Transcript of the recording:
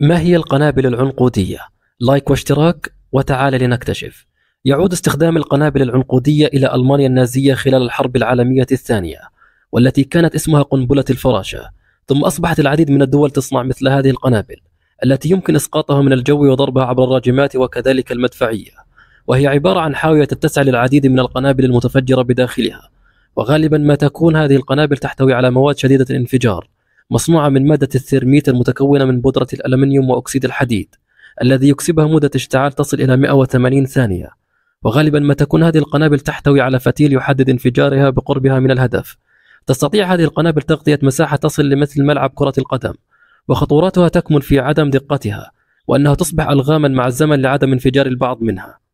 ما هي القنابل العنقودية؟ لايك واشتراك وتعال لنكتشف. يعود استخدام القنابل العنقودية إلى ألمانيا النازية خلال الحرب العالمية الثانية، والتي كانت اسمها قنبلة الفراشة، ثم أصبحت العديد من الدول تصنع مثل هذه القنابل، التي يمكن إسقاطها من الجو وضربها عبر الراجمات وكذلك المدفعية، وهي عبارة عن حاوية تتسع للعديد من القنابل المتفجرة بداخلها، وغالبا ما تكون هذه القنابل تحتوي على مواد شديدة الانفجار، مصنوعة من مادة الثيرميت المتكونة من بودرة الألمنيوم وأكسيد الحديد الذي يكسبها مدة اشتعال تصل إلى 180 ثانية وغالبا ما تكون هذه القنابل تحتوي على فتيل يحدد انفجارها بقربها من الهدف تستطيع هذه القنابل تغطية مساحة تصل لمثل ملعب كرة القدم وخطورتها تكمن في عدم دقتها وأنها تصبح ألغاما مع الزمن لعدم انفجار البعض منها